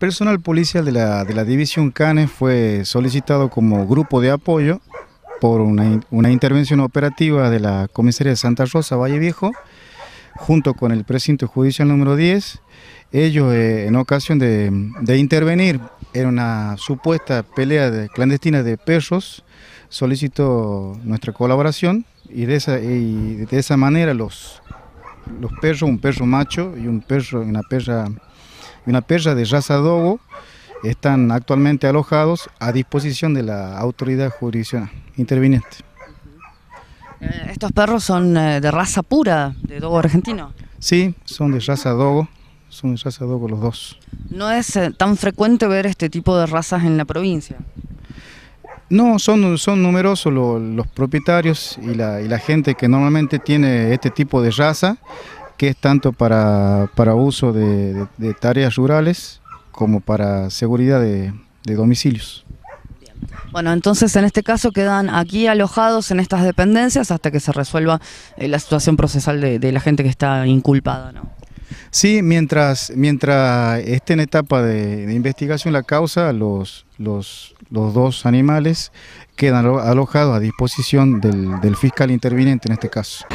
Personal policial de la, de la División Canes fue solicitado como grupo de apoyo por una, intervención operativa de la Comisaría de Santa Rosa, Valle Viejo, junto con el precinto judicial número 10. Ellos, eh, en ocasión de, intervenir en una supuesta pelea clandestina de perros, solicitó nuestra colaboración y de esa, y de esa manera los, los perros, un perro macho y un perro, una perra una perra de raza dogo están actualmente alojados a disposición de la autoridad jurisdiccional interviniente. Eh, ¿Estos perros son eh, de raza pura, de dogo argentino? Sí, son de raza dogo, son de raza dogo los dos. ¿No es eh, tan frecuente ver este tipo de razas en la provincia? No, son, son numerosos los, propietarios y la, y la, gente que normalmente tiene este tipo de raza que es tanto para, uso de, tareas rurales como para seguridad de, domicilios. Bueno, entonces en este caso quedan aquí alojados en estas dependencias hasta que se resuelva eh, la situación procesal de, la gente que está inculpada, ¿no? Sí, mientras, mientras esté en etapa de, investigación la causa, los, los, dos animales quedan alojados a disposición del, del fiscal interviniente en este caso.